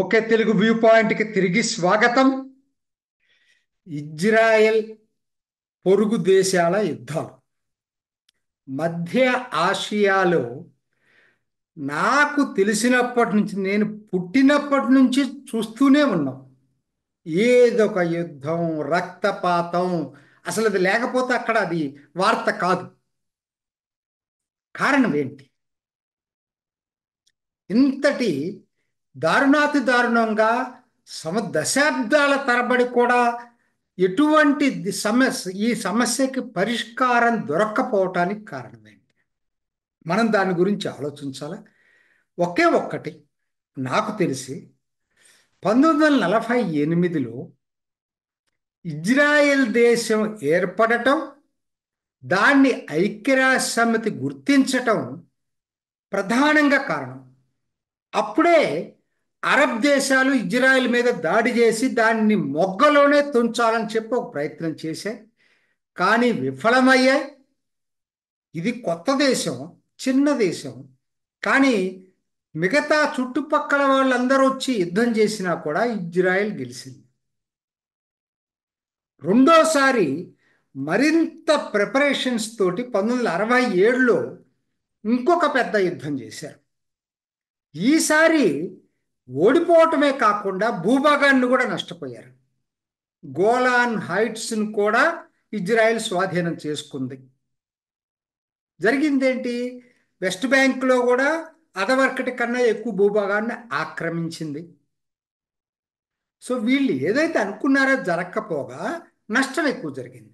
okay Telugu view పాయింట్కి తిరిగి స్వాగతం ఇజ్రాయెల్ పొరుగు దేశాల యుద్ధాలు మధ్య ఆసియాలో నాకు తెలిసినప్పటి నుంచి నేను పుట్టినప్పటి నుంచి చూస్తూనే ఉన్నాం ఏదొక యుద్ధం రక్తపాతం అసలు అది లేకపోతే అక్కడ అది వార్త కాదు కారణం ఏంటి ఇంతటి దారుణాతి దారుణంగా సమ దశాబ్దాల తరబడి కూడా ఎటువంటి సమస్య ఈ సమస్యకి పరిష్కారం దొరక్కపోవటానికి కారణమేంటి మనం దాని గురించి ఆలోచించాలా ఒకే ఒక్కటి నాకు తెలిసి పంతొమ్మిది వందల నలభై ఎనిమిదిలో ఇజ్రాయెల్ దేశం ఏర్పడటం దాన్ని ఐక్యరాజ్య సమితి గుర్తించటం ప్రధానంగా కారణం అప్పుడే అరబ్ దేశాలు ఇజ్రాయెల్ మీద దాడి చేసి దాన్ని మొగ్గలోనే తుంచాలని చెప్పి ఒక ప్రయత్నం చేశాయి కానీ విఫలమయ్యాయి ఇది కొత్త దేశం చిన్న దేశం కానీ మిగతా చుట్టుపక్కల వాళ్ళందరూ వచ్చి యుద్ధం చేసినా కూడా ఇజ్రాయెల్ గెలిచింది రెండోసారి మరింత ప్రిపరేషన్స్ తోటి పంతొమ్మిది వందల అరవై ఏడులో ఇంకొక పెద్ద యుద్ధం చేశారు ఈసారి ఓడిపోవటమే కాకుండా భూభాగాన్ని కూడా నష్టపోయారు గోలాన్ హైట్స్ను కూడా ఇజ్రాయెల్ స్వాధీనం చేసుకుంది జరిగిందేంటి వెస్ట్ బ్యాంక్లో కూడా అదవరకటి కన్నా ఎక్కువ భూభాగాన్ని ఆక్రమించింది సో వీళ్ళు ఏదైతే అనుకున్నారో జరగకపోగా నష్టం ఎక్కువ జరిగింది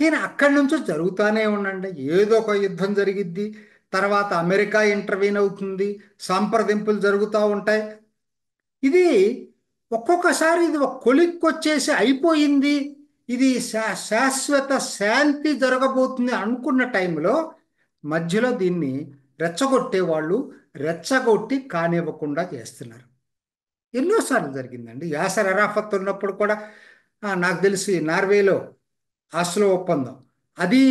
నేను అక్కడి నుంచో జరుగుతూనే ఉండండి ఏదో ఒక యుద్ధం జరిగిద్ది తర్వాత అమెరికా ఇంటర్వ్యూన్ అవుతుంది సంప్రదింపులు జరుగుతూ ఉంటాయి ఇది ఒక్కొక్కసారి ఇది ఒక కొలిక్కొచ్చేసి అయిపోయింది ఇది శా శాశ్వత శాంతి జరగబోతుంది అనుకున్న టైంలో మధ్యలో దీన్ని రెచ్చగొట్టేవాళ్ళు రెచ్చగొట్టి కానివ్వకుండా చేస్తున్నారు ఎన్నోసార్లు జరిగిందండి యాసర్ అరాఫత్ ఉన్నప్పుడు కూడా నాకు తెలిసి నార్వేలో ఆస్లో ఒప్పందం అది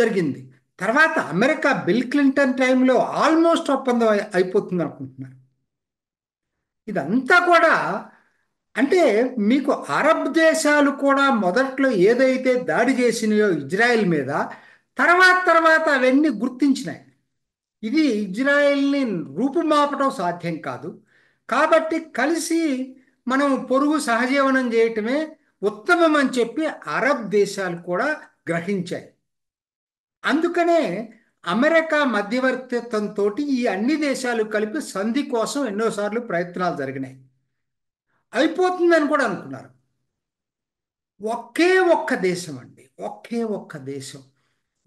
జరిగింది తర్వాత అమెరికా బిల్ క్లింటన్ టైంలో ఆల్మోస్ట్ ఒప్పందం అయిపోతుంది అనుకుంటున్నారు ఇదంతా కూడా అంటే మీకు అరబ్ దేశాలు కూడా మొదట్లో ఏదైతే దాడి చేసినాయో ఇజ్రాయెల్ మీద తర్వాత తర్వాత అవన్నీ గుర్తించినాయి ఇది ఇజ్రాయెల్ని రూపుమాపటం సాధ్యం కాదు కాబట్టి కలిసి మనం పొరుగు సహజీవనం చేయటమే ఉత్తమం అని చెప్పి అరబ్ దేశాలు కూడా గ్రహించాయి అందుకనే అమెరికా మధ్యవర్తిత్వంతో ఈ అన్ని దేశాలు కలిపి సంధి కోసం ఎన్నోసార్లు ప్రయత్నాలు జరిగినాయి అయిపోతుందని కూడా అనుకున్నారు ఒకే ఒక్క దేశం అండి ఒకే ఒక్క దేశం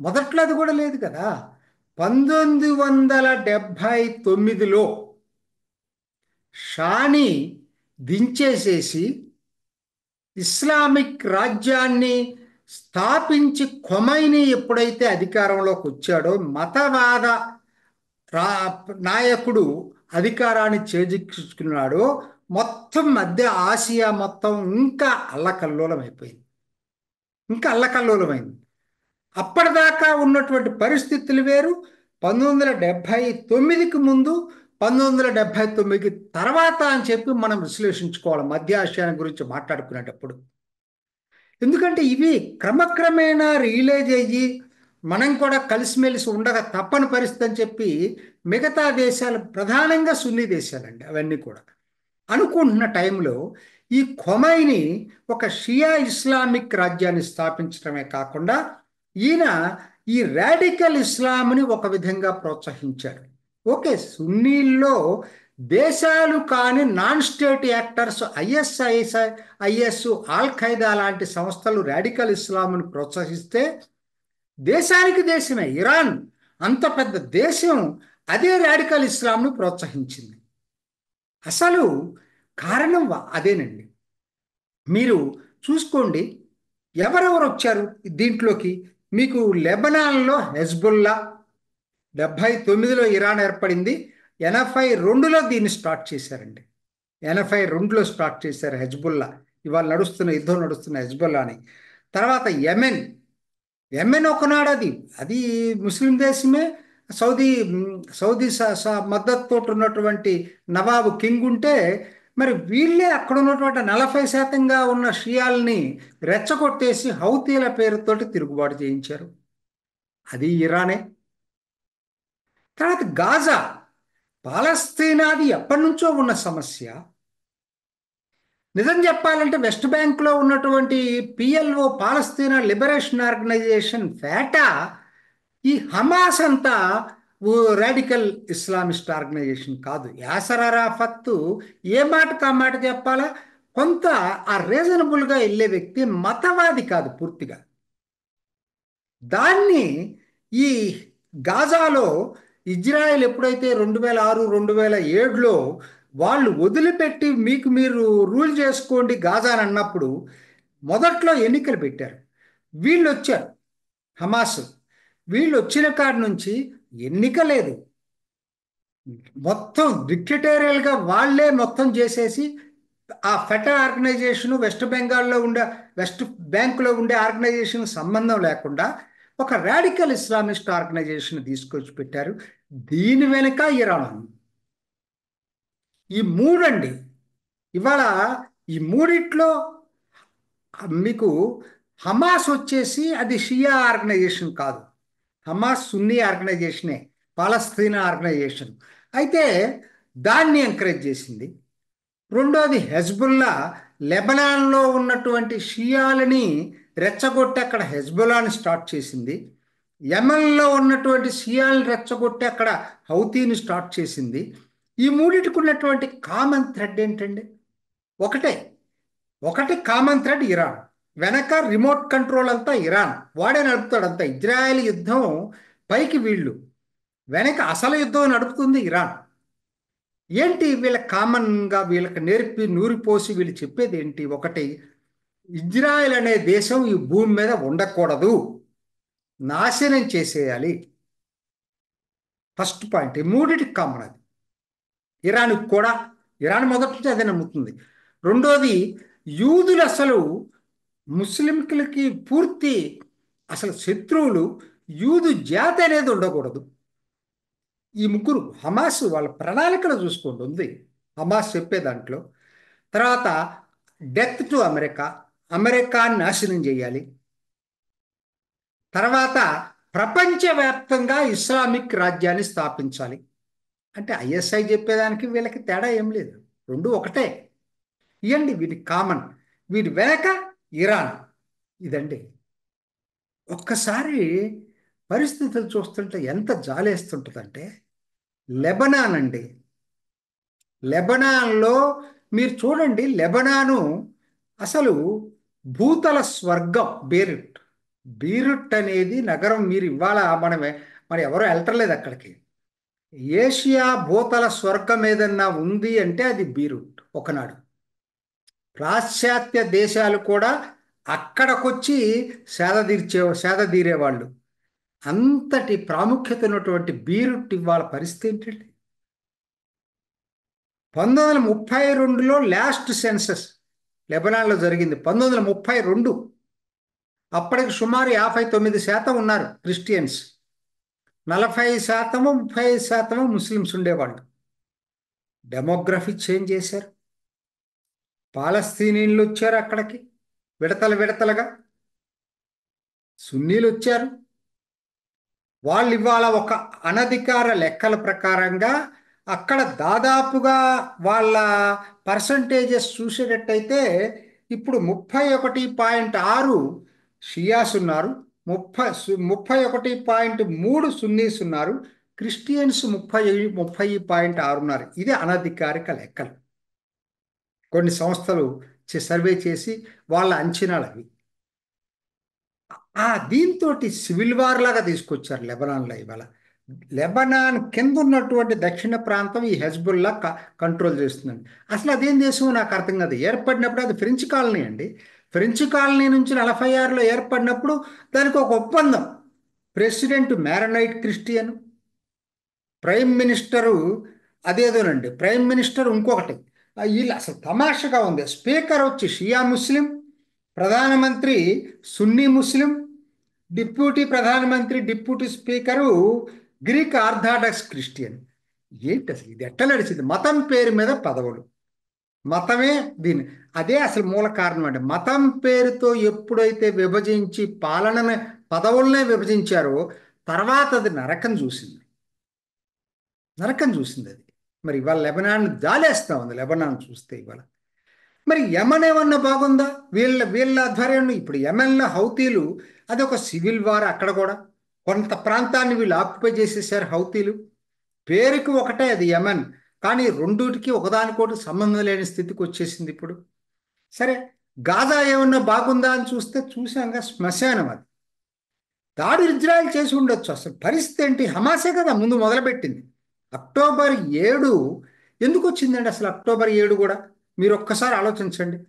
మొదట్లో అది కూడా లేదు కదా పంతొమ్మిది వందల డెబ్భై తొమ్మిదిలో షాని దించేసేసి ఇస్లామిక్ రాజ్యాన్ని స్థాపించి కొమైని ఎప్పుడైతే అధికారంలోకి వచ్చాడో మతవాద నాయకుడు అధికారాన్ని చేజిక్కించుకున్నాడో మొత్తం మధ్య ఆసియా మొత్తం ఇంకా అల్లకల్లోలం అయిపోయింది ఇంకా అల్లకల్లోలమైంది అప్పటిదాకా ఉన్నటువంటి పరిస్థితులు వేరు పంతొమ్మిది వందల డెబ్భై తొమ్మిదికి ముందు పంతొమ్మిది వందల డెబ్భై తొమ్మిదికి తర్వాత అని చెప్పి మనం విశ్లేషించుకోవాలి మధ్య ఆసియాని గురించి మాట్లాడుకునేటప్పుడు ఎందుకంటే ఇవి క్రమక్రమేణా రియలైజ్ అయ్యి మనం కూడా కలిసిమెలిసి ఉండక తప్పని పరిస్థితి అని చెప్పి మిగతా దేశాలు ప్రధానంగా సున్ని దేశాలండి అవన్నీ కూడా అనుకుంటున్న టైంలో ఈ కొమైని ఒక షియా ఇస్లామిక్ రాజ్యాన్ని స్థాపించడమే కాకుండా ఈయన ఈ రాడికల్ ఇస్లాంని ఒక విధంగా ప్రోత్సహించాడు ఓకే సున్నీల్లో దేశాలు కాని non state actors ISIS IS Al Qaeda లాంటి సంస్థలు రాడికల్ ఇస్లాంను ప్రోత్సహిస్తే దేశానికి దేశమే ఇరాన్ అంత పెద్ద దేశం అదే రాడికల్ ఇస్లాంను ప్రోత్సహించింది అసలు కారణం అదేనండి మీరు చూసుకోండి ఎవరెవరు వచ్చారు దీంట్లోకి మీకు లెబనాన్లో హెజ్బుల్లా డెబ్భై తొమ్మిదిలో ఇరాన్ ఏర్పడింది ఎనభై రెండులో దీన్ని స్టార్ట్ చేశారండి ఎనభై రెండులో స్టార్ట్ చేశారు హెజ్బుల్లా ఇవాళ నడుస్తున్న యుద్ధం నడుస్తున్న హెజ్బుల్లాని తర్వాత ఎమెన్ యమెన్ ఒకనాడు అది అది ముస్లిం దేశమే సౌదీ సౌదీ మద్దతుతో ఉన్నటువంటి నవాబు కింగ్ ఉంటే మరి వీళ్ళే అక్కడ ఉన్నటువంటి నలభై శాతంగా ఉన్న షియాల్ని రెచ్చగొట్టేసి హౌతీల పేరుతోటి తిరుగుబాటు చేయించారు అది ఇరానే తర్వాత గాజా పాలస్తీనాది ఎప్పటి నుంచో ఉన్న సమస్య నిజం చెప్పాలంటే వెస్ట్ బ్యాంక్లో ఉన్నటువంటి పిఎల్ఓ పాలస్తీనా లిబరేషన్ ఆర్గనైజేషన్ ఫేటా ఈ హమాస్ అంతా రాడికల్ ఇస్లామిస్ట్ ఆర్గనైజేషన్ కాదు యాసర్ అరాఫత్తు ఏ మాటకు ఆ మాట చెప్పాలా కొంత ఆ రీజనబుల్గా వెళ్ళే వ్యక్తి మతవాది కాదు పూర్తిగా దాన్ని ఈ గాజాలో ఇజ్రాయెల్ ఎప్పుడైతే రెండు వేల ఆరు రెండు వేల ఏడులో వాళ్ళు వదిలిపెట్టి మీకు మీరు రూల్ చేసుకోండి గాజాన్ అన్నప్పుడు మొదట్లో ఎన్నికలు పెట్టారు వీళ్ళు వచ్చారు హమాస్ వీళ్ళు వచ్చిన కాడి నుంచి ఎన్నిక లేదు మొత్తం డిక్టేటేరియల్గా వాళ్ళే మొత్తం చేసేసి ఆ ఫెటా ఆర్గనైజేషను వెస్ట్ బెంగాల్లో ఉండే వెస్ట్ బ్యాంకులో ఉండే ఆర్గనైజేషన్ సంబంధం లేకుండా ఒక రాడికల్ ఇస్లామిస్ట్ ఆర్గనైజేషన్ తీసుకొచ్చి పెట్టారు దీని వెనుక ఇరాన్ ఉంది ఈ మూడండి ఇవాళ ఈ మూడిట్లో మీకు హమాస్ వచ్చేసి అది షియా ఆర్గనైజేషన్ కాదు హమాస్ సున్నీ ఆర్గనైజేషనే పాలస్తీనా ఆర్గనైజేషన్ అయితే దాన్ని ఎంకరేజ్ చేసింది రెండోది హెజ్బుల్లా లెబనాన్లో ఉన్నటువంటి షియాలని రెచ్చగొట్టి అక్కడ హెజ్బులాని స్టార్ట్ చేసింది యమన్లో ఉన్నటువంటి సియాల్ని రెచ్చగొట్టి అక్కడ హౌతీని స్టార్ట్ చేసింది ఈ మూడింటికి ఉన్నటువంటి కామన్ థ్రెడ్ ఏంటండి ఒకటే ఒకటి కామన్ థ్రెడ్ ఇరాన్ వెనక రిమోట్ కంట్రోల్ అంతా ఇరాన్ వాడే నడుపుతాడు అంతా ఇజ్రాయెల్ యుద్ధం పైకి వీళ్ళు వెనక అసలు యుద్ధం నడుపుతుంది ఇరాన్ ఏంటి వీళ్ళ కామన్గా వీళ్ళకి నేర్పి నూరిపోసి వీళ్ళు చెప్పేది ఏంటి ఒకటి ఇజ్రాయెల్ అనే దేశం ఈ భూమి మీద ఉండకూడదు నాశనం చేసేయాలి ఫస్ట్ పాయింట్ మూడిటి కామన్ అది ఇరాన్కి కూడా ఇరాన్ మొదటి అదే నమ్ముతుంది రెండోది యూదులు అసలు ముస్లింలకి పూర్తి అసలు శత్రువులు యూదు జాతి అనేది ఉండకూడదు ఈ ముగ్గురు హమాస్ వాళ్ళ ప్రణాళికలు చూసుకుంటుంది హమాస్ చెప్పే దాంట్లో తర్వాత డెత్ టు అమెరికా అమెరికాను నాశనం చేయాలి తర్వాత ప్రపంచవ్యాప్తంగా ఇస్లామిక్ రాజ్యాన్ని స్థాపించాలి అంటే ఐఎస్ఐ చెప్పేదానికి వీళ్ళకి తేడా ఏం లేదు రెండు ఒకటే ఇవ్వండి వీటి కామన్ వీటి వెనక ఇరాన్ ఇదండి ఒక్కసారి పరిస్థితులు చూస్తుంటే ఎంత జాలేస్తుంటుందంటే లెబనాన్ అండి లెబనాన్లో మీరు చూడండి లెబనాను అసలు భూతల స్వర్గం బీరుట్ బీరుట్ అనేది నగరం మీరు ఇవాళ మనం మరి ఎవరో వెళ్తలేదు అక్కడికి ఏషియా భూతల స్వర్గం ఏదన్నా ఉంది అంటే అది బీరుట్ ఒకనాడు పాశ్చాత్య దేశాలు కూడా అక్కడకొచ్చి సేద సేదదీరేవాళ్ళు అంతటి ప్రాముఖ్యత ఉన్నటువంటి బీరుట్ ఇవాళ పరిస్థితి ఏంటండి పంతొమ్మిది వందల ముప్పై రెండులో లాస్ట్ సెన్సస్ లెబనాన్లో జరిగింది పంతొమ్మిది వందల ముప్పై రెండు అప్పటికి సుమారు యాభై తొమ్మిది శాతం ఉన్నారు క్రిస్టియన్స్ నలభై శాతము ముప్పై శాతము ముస్లిమ్స్ ఉండేవాళ్ళు డెమోగ్రఫీ చేంజ్ చేశారు పాలస్తీనియన్లు వచ్చారు అక్కడికి విడతల విడతలుగా సున్నీలు వచ్చారు వాళ్ళు ఇవాళ ఒక అనధికార లెక్కల ప్రకారంగా అక్కడ దాదాపుగా వాళ్ళ పర్సంటేజెస్ చూసేటట్టయితే ఇప్పుడు ముప్పై ఒకటి పాయింట్ ఆరు షియాస్ ఉన్నారు ముప్పై ముప్పై ఒకటి పాయింట్ మూడు సున్నీస్ ఉన్నారు క్రిస్టియన్స్ ముప్పై ముప్పై పాయింట్ ఆరు ఉన్నారు ఇది అనధికారిక లెక్కలు కొన్ని సంస్థలు సర్వే చేసి వాళ్ళ అంచనాలు అవి ఆ దీంతో సివిల్ వార్ లాగా తీసుకొచ్చారు లెబనాన్లో ఇవాళ లెబనాన్ కింద ఉన్నటువంటి దక్షిణ ప్రాంతం ఈ హెజ్బుల్లా కంట్రోల్ చేస్తుందండి అసలు అదేం దేశం నాకు అర్థం కాదు ఏర్పడినప్పుడు అది ఫ్రెంచ్ కాలనీ అండి ఫ్రెంచ్ కాలనీ నుంచి నలభై ఆరులో ఏర్పడినప్పుడు దానికి ఒక ఒప్పందం president Maronite Christian prime minister అదేదోనండి ప్రైమ్ మినిస్టర్ ఇంకొకటి వీళ్ళు అసలు తమాషగా ఉంది స్పీకర్ వచ్చి షియా ముస్లిం ప్రధానమంత్రి సున్నీ ముస్లిం డిప్యూటీ ప్రధానమంత్రి deputy speaker Greek Orthodox Christian ఏంటి అసలు ఇది ఎట్ట నడిచింది మతం పేరు మీద పదవులు మతమే దీని అదే అసలు మూల కారణం అంటే మతం పేరుతో ఎప్పుడైతే విభజించి పాలనని పదవులనే విభజించారో తర్వాత అది నరకం చూసింది నరకం చూసింది అది మరి ఇవాళ లెబనాన్ దాలేస్తా ఉంది లెబనాన్ చూస్తే ఇవాళ మరి యమన్ ఏమన్నా బాగుందా వీళ్ళ వీళ్ళ ఆధ్వర్యంలో ఇప్పుడు యమన్లో హౌతీలు అదొక సివిల్ వార్ అక్కడ కూడా కొంత ప్రాంతాన్ని వీళ్ళు ఆక్యుపై చేసేసారు హౌతీలు పేరుకి ఒకటే అది యమన్ కానీ రెండుటికి ఒకదానికోటి సంబంధం లేని స్థితికి వచ్చేసింది ఇప్పుడు సరే గాజా ఏమన్నా బాగుందా అని చూస్తే చూశాంగా శ్మశానం అది దాడి ఇజ్రాయల్ చేసి ఉండొచ్చు అసలు పరిస్థితి ఏంటి హమాసే కదా ముందు మొదలుపెట్టింది అక్టోబర్ ఏడు ఎందుకు వచ్చిందండి అసలు అక్టోబర్ ఏడు కూడా మీరు ఒక్కసారి ఆలోచించండి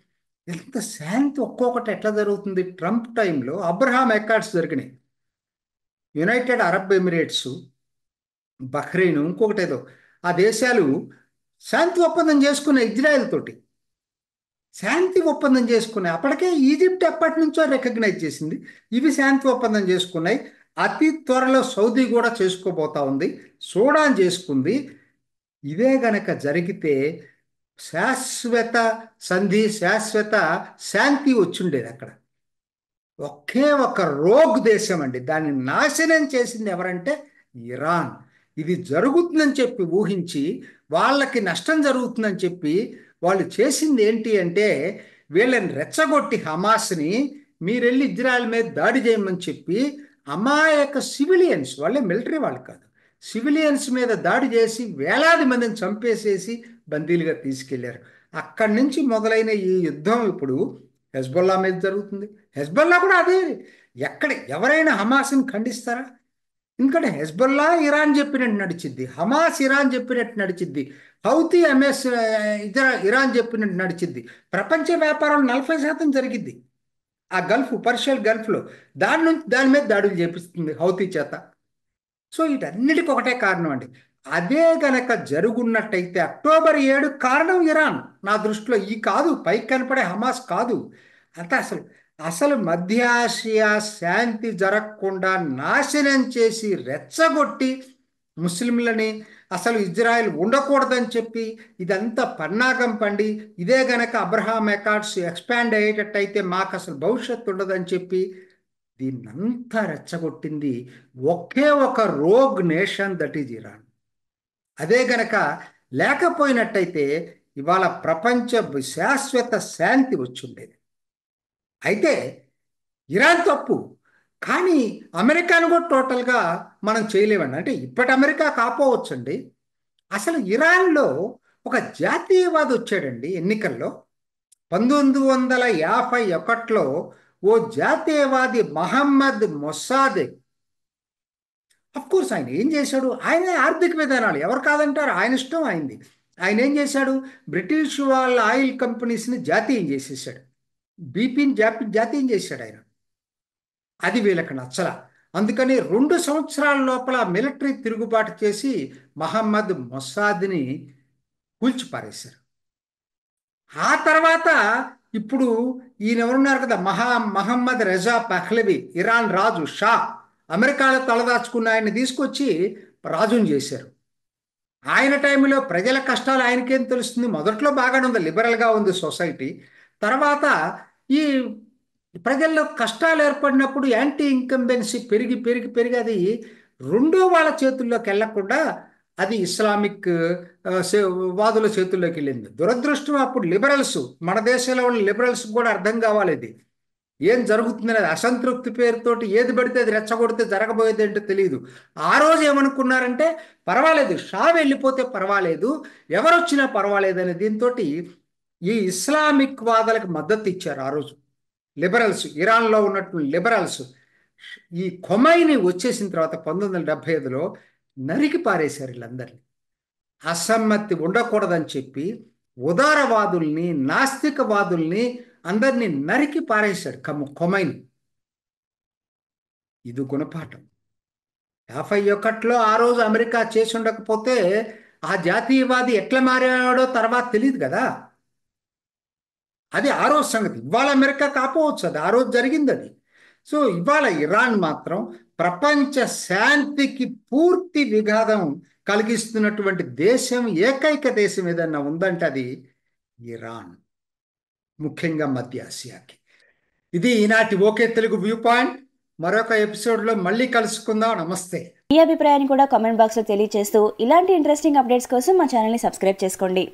ఎంత శాంతి ఒక్కొక్కటి ఎట్లా జరుగుతుంది ట్రంప్ టైంలో అబ్రహాం ఎకార్డ్స్ జరిగినాయి యునైటెడ్ అరబ్ ఎమిరేట్స్ బహ్రెయిన్ ఇంకొకటి ఏదో ఆ దేశాలు శాంతి ఒప్పందం చేసుకున్న ఇజ్రాయెల్ తోటి శాంతి ఒప్పందం చేసుకున్నాయి అప్పటికే ఈజిప్ట్ ఎప్పటి నుంచో రికగ్నైజ్ చేసింది ఇవి శాంతి ఒప్పందం చేసుకున్నాయి అతి త్వరలో సౌదీ కూడా చేసుకోబోతా ఉంది సూడాన్ చేసుకుంది ఇదే గనక జరిగితే శాశ్వత సంధి శాశ్వత శాంతి వచ్చిండేది అక్కడ ఒకే ఒక రోగ్ దేశం అండి దాన్ని నాశనం చేసింది ఎవరంటే ఇరాన్ ఇది జరుగుతుందని చెప్పి ఊహించి వాళ్ళకి నష్టం జరుగుతుందని చెప్పి వాళ్ళు చేసింది ఏంటి అంటే వీళ్ళని రెచ్చగొట్టి హమాస్ని మీరెళ్ళి ఇజ్రాయల్ మీద దాడి చేయమని చెప్పి అమాయక సివిలియన్స్ వాళ్ళే మిలిటరీ వాళ్ళు కాదు సివిలియన్స్ మీద దాడి చేసి వేలాది మందిని చంపేసేసి బందీలుగా తీసుకెళ్లారు అక్కడి నుంచి మొదలైన ఈ యుద్ధం ఇప్పుడు హెజ్బల్లా మీద జరుగుతుంది హెజ్బల్లా కూడా అదే ఎక్కడ ఎవరైనా హమాస్ని ఖండిస్తారా ఎందుకంటే హెజ్బల్లా ఇరాన్ చెప్పినట్టు నడిచిద్ది హమాస్ ఇరాన్ చెప్పినట్టు నడిచిద్ది హౌతీ ఎంఎస్ ఇరాన్ చెప్పినట్టు నడిచిద్ది ప్రపంచ వ్యాపారంలో నలభై శాతం జరిగింది ఆ గల్ఫ్ పర్షియల్ గల్ఫ్లో దాని నుంచి దాని మీద దాడులు చేపిస్తుంది హౌతీ చేత సో వీటన్నిటికి ఒకటే కారణం అండి అదే గనక జరుగున్నట్టయితే అక్టోబర్ ఏడు కారణం ఇరాన్ నా దృష్టిలో ఈ కాదు పైకి కనపడే హమాస్ కాదు అంత అసలు అసలు మధ్య ఆసియా శాంతి జరగకుండా నాశనం చేసి రెచ్చగొట్టి ముస్లింలని అసలు ఇజ్రాయెల్ ఉండకూడదని చెప్పి ఇదంతా పన్నాగం పండి ఇదే గనక అబ్రహాం ఎకాడ్స్ ఎక్స్పాండ్ అయ్యేటట్టయితే మాకు అసలు భవిష్యత్తు ఉండదని చెప్పి దీన్నంతా రెచ్చగొట్టింది ఒకే ఒక rogue nation that is Iran అదే గనక లేకపోయినట్టయితే ఇవాళ ప్రపంచ శాశ్వత శాంతి వచ్చుండేది అయితే ఇరాన్ తప్పు కానీ అమెరికాను కూడా టోటల్గా మనం చేయలేమండి అంటే ఇప్పటి అమెరికా కాపోవచ్చండి అసలు ఇరాన్లో ఒక జాతీయవాది వచ్చాడండి ఎన్నికల్లో పంతొమ్మిది వందల యాభై ఒకటిలో ఓ జాతీయవాది మహమ్మద్ మొసాదిక్ అఫ్ కోర్స్ ఆయన ఏం చేశాడు ఆయనే ఆర్థిక విధానాలు ఎవరు కాదంటారు ఆయన ఇష్టం అయింది ఆయన ఏం చేశాడు బ్రిటిష్ వాళ్ళ ఆయిల్ కంపెనీస్ని జాతీయం చేసేసాడు బీపీని జాపి జాతీయం చేశాడు ఆయన అది వీళ్ళకి నచ్చల అందుకని రెండు సంవత్సరాల లోపల మిలిటరీ తిరుగుబాటు చేసి మహమ్మద్ మొస్సాద్ని కూల్చిపారేశారు ఆ తర్వాత ఇప్పుడు ఈయన ఎవరున్నారు కదా మహా మహమ్మద్ రెజా పహ్లవి ఇరాన్ రాజు షా అమెరికాలో తలదాచుకున్న ఆయన తీసుకొచ్చి రాజుని చేశారు ఆయన టైంలో ప్రజల కష్టాలు ఆయనకేం తెలుస్తుంది మొదట్లో బాగానే ఉంది లిబరల్గా ఉంది సొసైటీ తర్వాత ఈ ప్రజల్లో కష్టాలు ఏర్పడినప్పుడు యాంటీ ఇంకంబెన్సీ పెరిగి పెరిగి పెరిగి అది రెండో వాళ్ళ చేతుల్లోకి వెళ్ళకుండా అది ఇస్లామిక్ వాదుల చేతుల్లోకి వెళ్ళింది దురదృష్టం అప్పుడు లిబరల్స్ మన దేశంలో ఉన్న లిబరల్స్ కూడా అర్థం కావాలి ఏం జరుగుతుంది అనేది అసంతృప్తి పేరుతోటి ఏది పడితే అది రెచ్చగొడితే జరగబోయేది ఏంటో తెలియదు ఆ రోజు ఏమనుకున్నారంటే పర్వాలేదు షా వెళ్ళిపోతే పర్వాలేదు ఎవరొచ్చినా పర్వాలేదు అనే దీంతో ఈ ఇస్లామిక్ వాదాలకు మద్దతు ఇచ్చారు ఆ రోజు లిబరల్స్ ఇరాన్లో ఉన్నటువంటి లిబరల్స్ ఈ కొమైని వచ్చేసిన తర్వాత పంతొమ్మిది వందల డెబ్బై ఐదులో నరికి పారేశారు వీళ్ళందరినీ అసమ్మతి ఉండకూడదని చెప్పి ఉదారవాదుల్ని నాస్తికవాదుల్ని అందరినీ నరికి పారేశాడు కమ్మ కొమైన్ ఇది గుణపాఠం యాభై ఒకటిలో ఆ రోజు అమెరికా చేసి ఉండకపోతే ఆ జాతీయవాది ఎట్లా మారాడో తర్వాత తెలియదు కదా అది ఆ రోజు సంగతి ఇవాళ అమెరికా కాపోవచ్చు అది ఆ రోజు జరిగింది అది సో ఇవాళ ఇరాన్ మాత్రం ప్రపంచ శాంతికి పూర్తి విఘాతం కలిగిస్తున్నటువంటి దేశం ఏకైక దేశం ఏదన్నా ఉందంటే అది ఇరాన్ ముఖ్యంగా మధ్య ఆసియాకి ఇది ఈనాటి ఓకే తెలుగు వ్యూ పాయింట్ మరొక ఎపిసోడ్లో మళ్ళీ కలుసుకుందాం నమస్తే మీ అభిప్రాయాన్ని కూడా కామెంట్ బాక్స్లో తెలియజేస్తూ ఇలాంటి ఇంట్రెస్టింగ్ అప్డేట్స్ కోసం మా ని సబ్స్క్రైబ్ చేసుకోండి